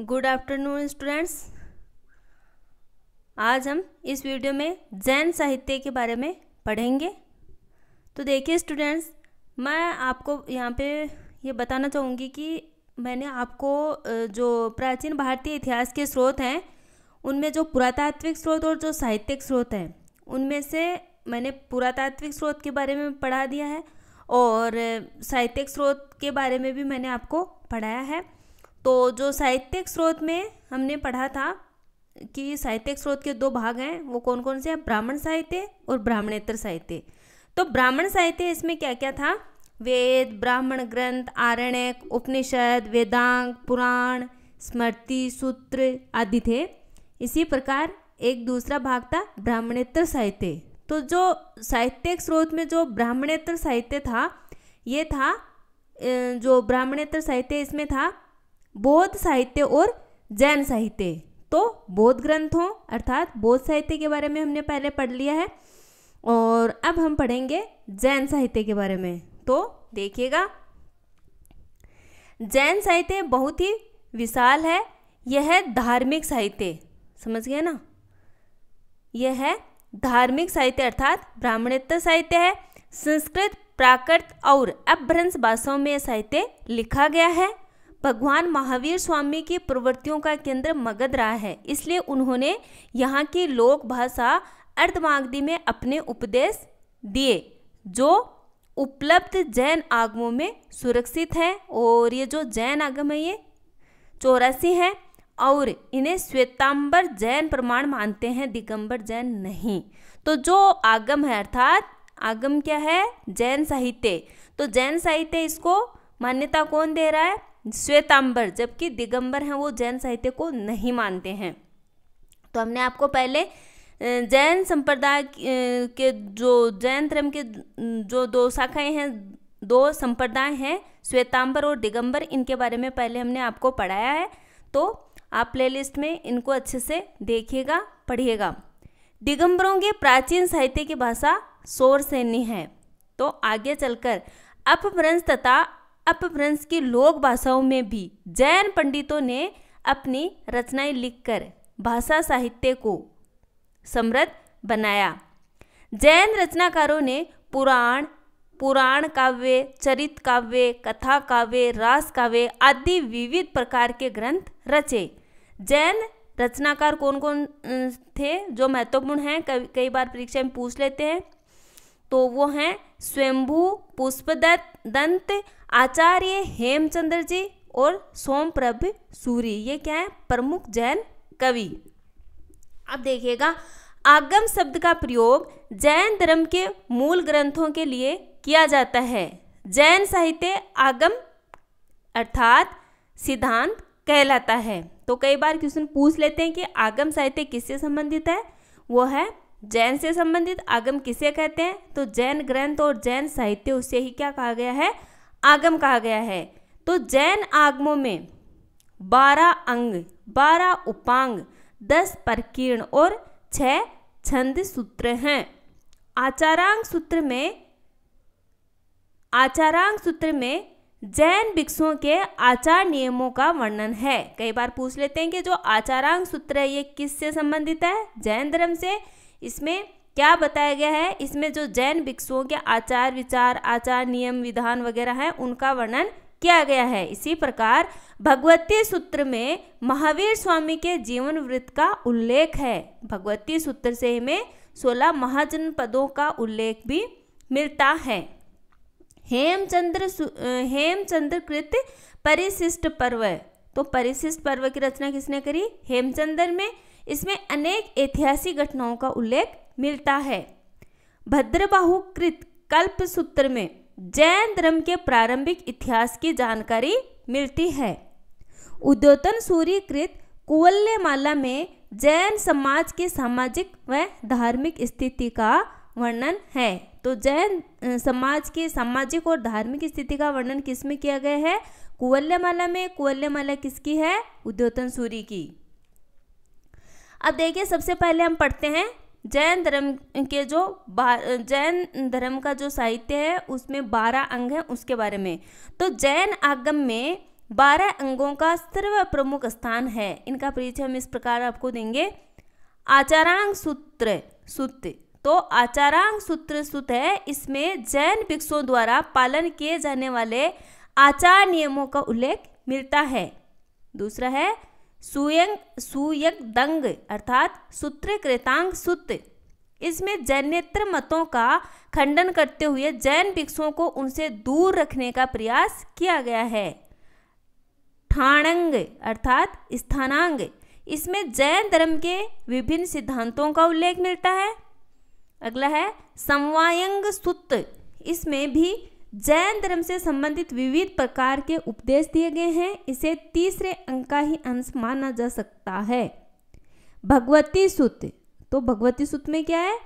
good afternoon students आज हम इस वीडियो में जैन साहित्य के बारे में पढ़ेंगे तो देखिए स्टूडेंट्स मैं आपको यहाँ पे ये बताना चाहूँगी कि मैंने आपको जो प्राचीन भारतीय इतिहास के स्रोत हैं उनमें जो पुरातात्विक स्रोत और जो साहित्यिक स्रोत हैं उनमें से मैंने पुरातात्विक स्रोत के बारे में पढ़ा दिया है और साहित्यिक स्रोत के बारे में भी मैंने आपको पढ़ाया है तो जो साहित्यिक स्रोत में हमने पढ़ा था कि साहित्यिक स्रोत के दो भाग हैं वो कौन कौन से हैं ब्राह्मण साहित्य और ब्राह्मणेतर साहित्य तो ब्राह्मण साहित्य इसमें क्या क्या था वेद ब्राह्मण ग्रंथ आरण्यक उपनिषद वेदांग पुराण स्मृति सूत्र आदि थे इसी प्रकार एक दूसरा भाग था ब्राह्मणेतर साहित्य तो जो साहित्यिक स्रोत में जो ब्राह्मणेतर साहित्य था ये था जो ब्राह्मणेतर साहित्य इसमें था बौद्ध साहित्य और जैन साहित्य तो बौद्ध ग्रंथों अर्थात बौद्ध साहित्य के बारे में हमने पहले पढ़ लिया है और अब हम पढ़ेंगे जैन साहित्य के बारे में तो देखिएगा जैन साहित्य बहुत ही विशाल है यह है धार्मिक साहित्य समझ गए ना यह है धार्मिक साहित्य अर्थात ब्राह्मणत्व साहित्य है संस्कृत प्राकृत और अपभ्रंश भाषाओं में साहित्य लिखा गया है भगवान महावीर स्वामी की प्रवृत्तियों का केंद्र मगध रहा है इसलिए उन्होंने यहाँ की लोक भाषा अर्धमागधी में अपने उपदेश दिए जो उपलब्ध जैन आगमों में सुरक्षित हैं और ये जो जैन आगम है ये चौरासी हैं और इन्हें श्वेतांबर जैन प्रमाण मानते हैं दिगंबर जैन नहीं तो जो आगम है अर्थात आगम क्या है जैन साहित्य तो जैन साहित्य इसको मान्यता कौन दे रहा है श्वेतांबर जबकि दिगंबर हैं वो जैन साहित्य को नहीं मानते हैं तो हमने आपको पहले जैन संप्रदाय के जो जैन धर्म के जो दो शाखाएं हैं दो संप्रदाय हैं श्वेतांबर और दिगंबर इनके बारे में पहले हमने आपको पढ़ाया है तो आप प्लेलिस्ट में इनको अच्छे से देखिएगा पढ़िएगा दिगंबरों के प्राचीन साहित्य की भाषा सौर सैनी है तो आगे चलकर अपभ्रंश तथा अपभ्रंश की लोक भाषाओं में भी जैन पंडितों ने अपनी रचनाएं लिखकर भाषा साहित्य को समृद्ध बनाया जैन रचनाकारों ने पुराण पुराण काव्य चरित काव्य कथा काव्य रास काव्य आदि विविध प्रकार के ग्रंथ रचे जैन रचनाकार कौन कौन थे जो महत्वपूर्ण हैं कई बार परीक्षा में पूछ लेते हैं तो वो हैं स्वयंभू पुष्पदत्त दंत आचार्य हेमचंद्र जी और सोमप्रभ सूरी ये क्या है प्रमुख जैन कवि अब देखिएगा आगम शब्द का प्रयोग जैन धर्म के मूल ग्रंथों के लिए किया जाता है जैन साहित्य आगम अर्थात सिद्धांत कहलाता है तो कई बार क्वेश्चन पूछ लेते हैं कि आगम साहित्य किससे संबंधित है वो है जैन से संबंधित आगम किसे कहते हैं तो जैन ग्रंथ और जैन साहित्य उसे ही क्या कहा गया है आगम कहा गया है तो जैन आगमों में बारह अंग बारह उपांग दस प्रकीर्ण और छह छंद सूत्र हैं आचारांग सूत्र में आचारांग सूत्र में जैन भिक्षुओं के आचार नियमों का वर्णन है कई बार पूछ लेते हैं कि जो आचारांग सूत्र है ये किससे संबंधित है जैन धर्म से इसमें क्या बताया गया है इसमें जो जैन भिक्षुओं के आचार विचार आचार नियम विधान वगैरह हैं उनका वर्णन किया गया है इसी प्रकार भगवती सूत्र में महावीर स्वामी के जीवन वृत्त का उल्लेख है भगवती सूत्र से हमें सोलह महाजन पदों का उल्लेख भी मिलता है हेमचंद्र हेमचंद्र कृत परिशिष्ट पर्व तो परिशिष्ट पर्व की रचना किसने करी हेमचंद्र में इसमें अनेक ऐतिहासिक घटनाओं का उल्लेख मिलता है भद्रबाहु कृत कल्प सूत्र में जैन धर्म के प्रारंभिक इतिहास की जानकारी मिलती है उद्योतन सूर्य कृत कुवल्यमाला में जैन समाज की सामाजिक व धार्मिक स्थिति का वर्णन है तो जैन समाज की सामाजिक और धार्मिक स्थिति का वर्णन किसमें किया गया है कुवल्यमाला में कुवल्यमाला किसकी है उद्योतन सूरी की अब देखिए सबसे पहले हम पढ़ते हैं जैन धर्म के जो जैन धर्म का जो साहित्य है उसमें बारह अंग हैं उसके बारे में तो जैन आगम में बारह अंगों का सर्व प्रमुख स्थान है इनका परिचय हम इस प्रकार आपको देंगे आचारांग सूत्र सूत्र तो आचारांग सूत्र सूत्र है इसमें जैन भिक्षुओं द्वारा पालन किए जाने वाले आचार नियमों का उल्लेख मिलता है दूसरा है सुयंग सुयक दंग अर्थात सूत्र कृतांग सूत्र इसमें जैनेत्र मतों का खंडन करते हुए जैन भिक्षुओं को उनसे दूर रखने का प्रयास किया गया है ठाणंग अर्थात स्थानांग इसमें जैन धर्म के विभिन्न सिद्धांतों का उल्लेख मिलता है अगला है समवायंग सूत्र इसमें भी जैन धर्म से संबंधित विविध प्रकार के उपदेश दिए गए हैं इसे तीसरे अंक का ही अंश माना जा सकता है भगवती सूत्र तो भगवती सूत्र में क्या है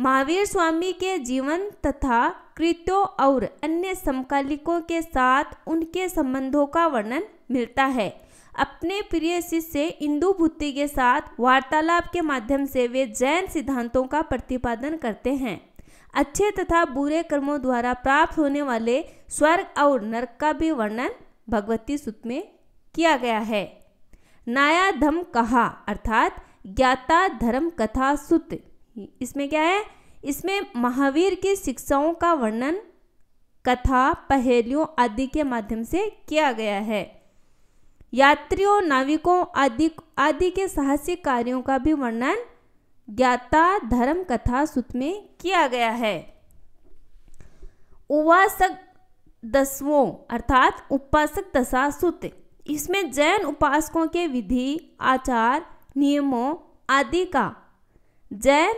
महावीर स्वामी के जीवन तथा कृत्यों और अन्य समकालिकों के साथ उनके संबंधों का वर्णन मिलता है अपने प्रिय शिष्य इंदु भूति के साथ वार्तालाप के माध्यम से वे जैन सिद्धांतों का प्रतिपादन करते हैं अच्छे तथा बुरे कर्मों द्वारा प्राप्त होने वाले स्वर्ग और नरक का भी वर्णन भगवती सूत्र में किया गया है नाया धम कहा अर्थात ज्ञाता धर्म कथा सूत्र इसमें क्या है इसमें महावीर की शिक्षाओं का वर्णन कथा पहेलियों आदि के माध्यम से किया गया है यात्रियों नाविकों आदि आदि के साहसिक कार्यों का भी वर्णन ज्ञाता धर्म कथा सुत में किया गया है उपासक दसवों अर्थात उपासक दशा सुत इसमें जैन उपासकों के विधि आचार नियमों आदि का जैन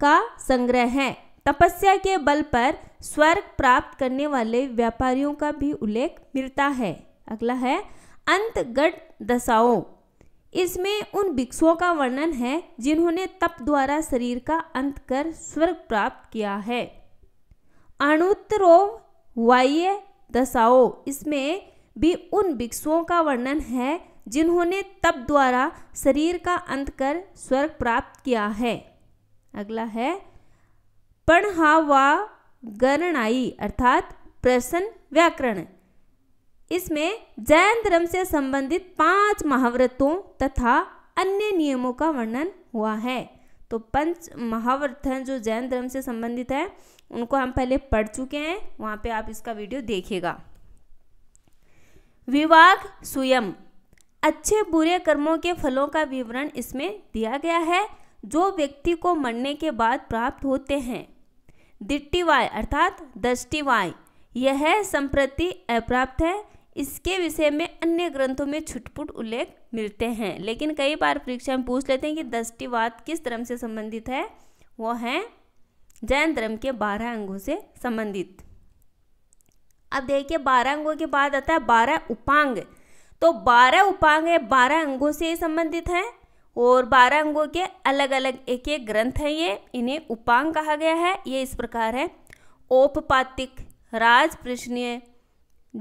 का संग्रह है तपस्या के बल पर स्वर्ग प्राप्त करने वाले व्यापारियों का भी उल्लेख मिलता है अगला है अंतगढ़ दशाओं इसमें उन भिक्षुओं का वर्णन है जिन्होंने तप द्वारा शरीर का अंत कर स्वर्ग प्राप्त किया है अणुत्तरो वाह्य दशाओ इसमें भी उन भिक्षुओं का वर्णन है जिन्होंने तप द्वारा शरीर का अंत कर स्वर्ग प्राप्त किया है अगला है पणहा व गरणाई अर्थात प्रसन्न व्याकरण इसमें जैन धर्म से संबंधित पांच महाव्रतों तथा अन्य नियमों का वर्णन हुआ है तो पंच महाव्रत हैं जो जैन धर्म से संबंधित हैं उनको हम पहले पढ़ चुके हैं वहाँ पे आप इसका वीडियो देखिएगा विवाह स्वयं अच्छे बुरे कर्मों के फलों का विवरण इसमें दिया गया है जो व्यक्ति को मरने के बाद प्राप्त होते हैं दिट्टीवाय अर्थात दृष्टिवाय यह संप्रति अप्राप्त है इसके विषय में अन्य ग्रंथों में छुटपुट उल्लेख मिलते हैं लेकिन कई बार परीक्षा में पूछ लेते हैं कि दृष्टिवाद किस धर्म से संबंधित है वह है जैन धर्म के बारह अंगों से संबंधित अब देखिए बारह अंगों के बाद आता है बारह उपांग तो बारह उपांग है बारह अंगों से संबंधित है और बारह अंगों के अलग अलग एक एक ग्रंथ हैं ये इन्हें उपांग कहा गया है ये इस प्रकार है औपपातिक राजप्रश्नीय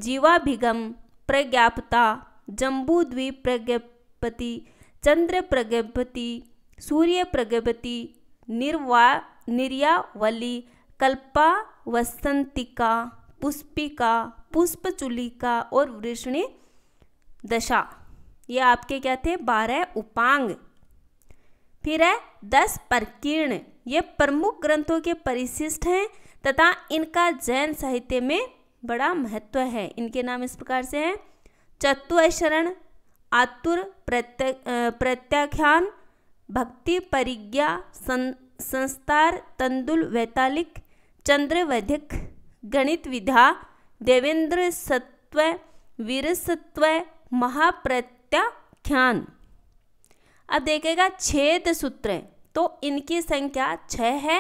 जीवाभिगम प्रज्ञापता जम्बूद्वीप प्रज्ञपति चंद्र प्रज्ञपति सूर्य प्रज्ञपति निर्वा निर्यावली कल्पा वसंतिका पुष्पिका पुष्पचुलिका और वृष्णि दशा ये आपके क्या थे बारह उपांग फिर है दस प्रकीर्ण ये प्रमुख ग्रंथों के परिशिष्ट हैं तथा इनका जैन साहित्य में बड़ा महत्व है इनके नाम इस प्रकार से हैं चतुअशरण आतुर प्रत्य प्रत्याख्यान भक्ति परिज्ञा सं, संस्तार तंदुल वैतालिक चंद्र वैधिक गणित विधा देवेंद्र सत्व वीरसत्व महाप्रत्याख्यान अब देखेगा छेद सूत्र तो इनकी संख्या छ है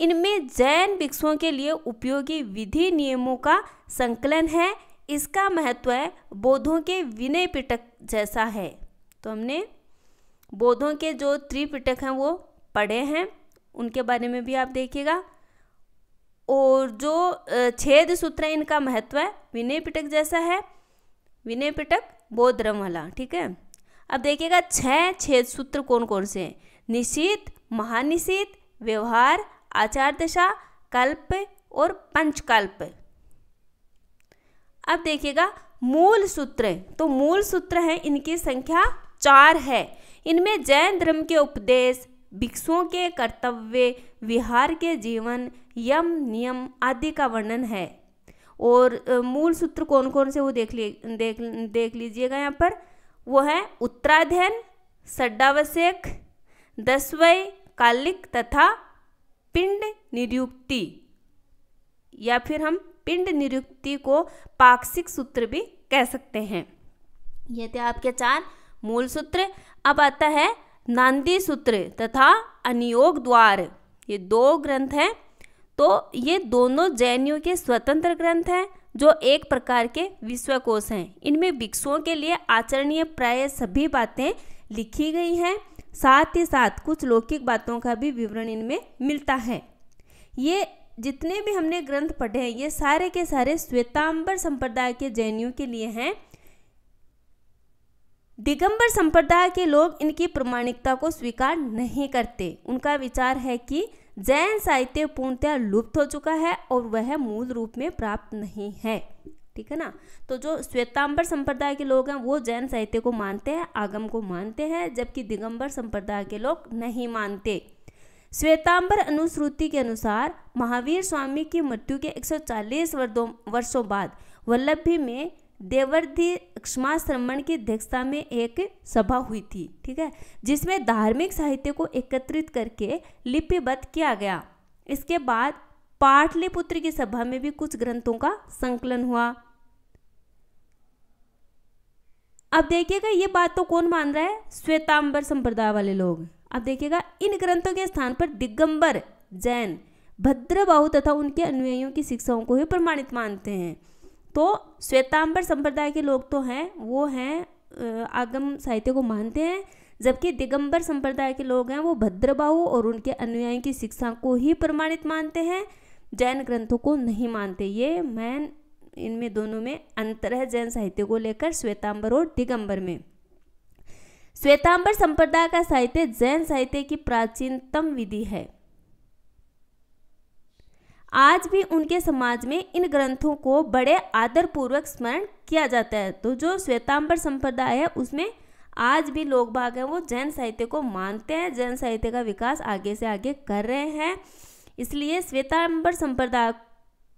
इनमें जैन भिक्षुओं के लिए उपयोगी विधि नियमों का संकलन है इसका महत्व है बोधों के विनय पिटक जैसा है तो हमने बोधों के जो त्रिपिटक हैं वो पढ़े हैं उनके बारे में भी आप देखिएगा और जो छेद सूत्र इनका महत्व है विनय पिटक जैसा है विनय पिटक बोध वाला ठीक है अब देखिएगा छह छेद सूत्र कौन कौन से हैं निशित महानिशित व्यवहार आचार दशा कल्प और पंचकल्प अब देखिएगा मूल सूत्र तो मूल सूत्र है इनकी संख्या चार है इनमें जैन धर्म के उपदेश भिक्षुओं के कर्तव्य विहार के जीवन यम नियम आदि का वर्णन है और मूल सूत्र कौन कौन से वो देख लिए देख देख लीजिएगा यहाँ पर वो है उत्तराध्ययन सड्डावश्यक दसवय कालिक तथा पिंड निरुक्ति या फिर हम पिंड निरुक्ति को पाक्षिक सूत्र भी कह सकते हैं ये थे आपके चार मूल सूत्र अब आता है नांदी सूत्र तथा अनियोग द्वार ये दो ग्रंथ हैं तो ये दोनों जैनियों के स्वतंत्र ग्रंथ हैं जो एक प्रकार के विश्वकोश हैं इनमें भिक्षुओं के लिए आचरणीय प्राय सभी बातें लिखी गई हैं साथ ही साथ कुछ लौकिक बातों का भी विवरण इनमें मिलता है ये जितने भी हमने ग्रंथ पढ़े हैं ये सारे के सारे श्वेतांबर संप्रदाय के जैनियों के लिए हैं दिगंबर संप्रदाय के लोग इनकी प्रमाणिकता को स्वीकार नहीं करते उनका विचार है कि जैन साहित्य पूर्णतया लुप्त हो चुका है और वह मूल रूप में प्राप्त नहीं है ठीक है ना तो जो श्वेतांबर संप्रदाय के लोग हैं वो जैन साहित्य को मानते हैं आगम को मानते हैं जबकि दिगंबर संप्रदाय के लोग नहीं मानते श्वेतांबर अनुश्रुति के अनुसार महावीर स्वामी की मृत्यु के 140 वर्षों बाद वल्लभी में देवर्धि क्षमाश्रमण श्रमण की अध्यक्षता में एक सभा हुई थी ठीक है जिसमें धार्मिक साहित्य को एकत्रित करके लिपिबद्ध किया गया इसके बाद पाटलिपुत्र की सभा में भी कुछ ग्रंथों का संकलन हुआ अब देखिएगा ये बात तो कौन मान रहा है श्वेतांबर संप्रदाय वाले लोग अब देखिएगा इन ग्रंथों के स्थान पर दिगंबर जैन भद्रबाहु तथा उनके अनुयायियों की शिक्षाओं को ही प्रमाणित मानते हैं तो श्वेतांबर संप्रदाय के लोग तो हैं वो हैं आगम साहित्य को मानते हैं जबकि दिगंबर संप्रदाय के लोग हैं वो भद्रबाहु और उनके अनुयायियों की शिक्षा को ही प्रमाणित मानते हैं जैन ग्रंथों को नहीं मानते ये मैन इनमें दोनों में अंतर है जैन साहित्य को लेकर श्वेतांबर और दिगंबर में श्वेतांबर संप्रदाय का साहित्य जैन साहित्य की प्राचीनतम विधि है आज भी उनके समाज में इन ग्रंथों को बड़े आदर पूर्वक स्मरण किया जाता है तो जो श्वेतांबर संप्रदाय है उसमें आज भी लोग भाग हैं वो जैन साहित्य को मानते हैं जैन साहित्य का विकास आगे से आगे कर रहे हैं इसलिए श्वेतांबर संप्रदाय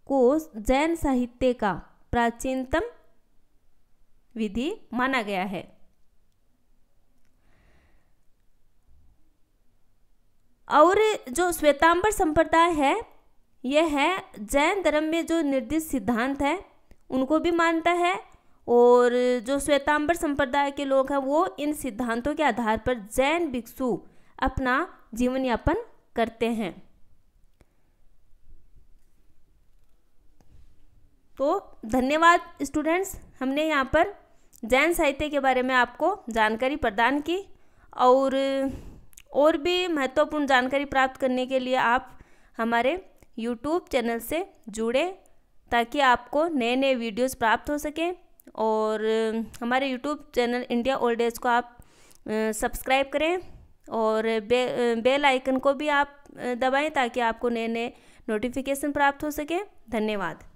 कोष जैन साहित्य का प्राचीनतम विधि माना गया है और जो श्वेतांबर संप्रदाय है यह है जैन धर्म में जो निर्दिष्ट सिद्धांत है उनको भी मानता है और जो श्वेतांबर संप्रदाय के लोग हैं वो इन सिद्धांतों के आधार पर जैन भिक्षु अपना जीवन यापन करते हैं तो धन्यवाद स्टूडेंट्स हमने यहाँ पर जैन साहित्य के बारे में आपको जानकारी प्रदान की और और भी महत्वपूर्ण जानकारी प्राप्त करने के लिए आप हमारे यूट्यूब चैनल से जुड़े ताकि आपको नए नए वीडियोस प्राप्त हो सकें और हमारे YouTube channel India old age को आप सब्सक्राइब करें और बे, बेल आइकन को भी आप दबाएं ताकि आपको नए नए नोटिफिकेशन प्राप्त हो सके धन्यवाद